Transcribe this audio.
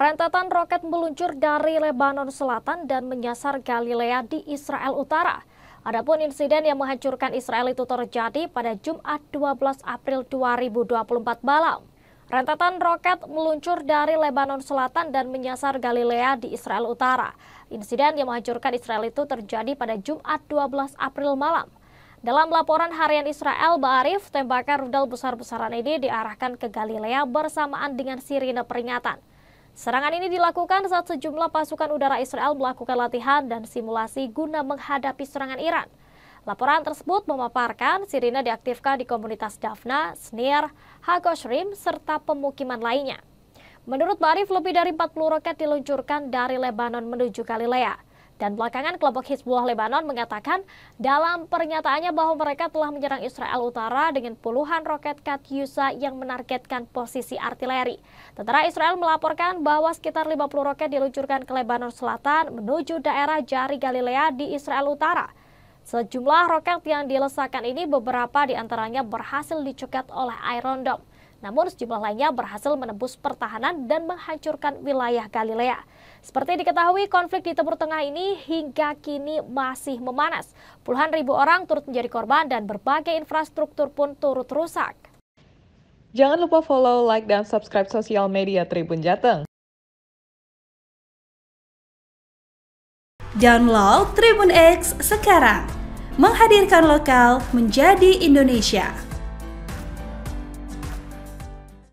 Rentetan roket meluncur dari Lebanon Selatan dan menyasar Galilea di Israel Utara. Adapun insiden yang menghancurkan Israel itu terjadi pada Jumat 12 April 2024 malam. Rentetan roket meluncur dari Lebanon Selatan dan menyasar Galilea di Israel Utara. Insiden yang menghancurkan Israel itu terjadi pada Jumat 12 April malam. Dalam laporan harian Israel, Ba'arif, tembakan rudal besar-besaran ini diarahkan ke Galilea bersamaan dengan sirine peringatan. Serangan ini dilakukan saat sejumlah pasukan udara Israel melakukan latihan dan simulasi guna menghadapi serangan Iran. Laporan tersebut memaparkan sirine diaktifkan di komunitas Dafna, Snir, Hagoshrim, serta pemukiman lainnya. Menurut Barif, lebih dari 40 roket diluncurkan dari Lebanon menuju Galilea. Dan belakangan kelompok Hizbullah Lebanon mengatakan dalam pernyataannya bahwa mereka telah menyerang Israel Utara dengan puluhan roket Katyusha yang menargetkan posisi artileri. Tentara Israel melaporkan bahwa sekitar 50 roket diluncurkan ke Lebanon Selatan menuju daerah Jari Galilea di Israel Utara. Sejumlah roket yang dilesakan ini beberapa diantaranya berhasil dicukat oleh Iron Dome. Namun sejumlah lainnya berhasil menembus pertahanan dan menghancurkan wilayah Galilea. Seperti diketahui, konflik di Timur Tengah ini hingga kini masih memanas. Puluhan ribu orang turut menjadi korban dan berbagai infrastruktur pun turut rusak. Jangan lupa follow, like, dan subscribe sosial media Tribun Jateng. Download Tribun X sekarang. Menghadirkan lokal menjadi Indonesia.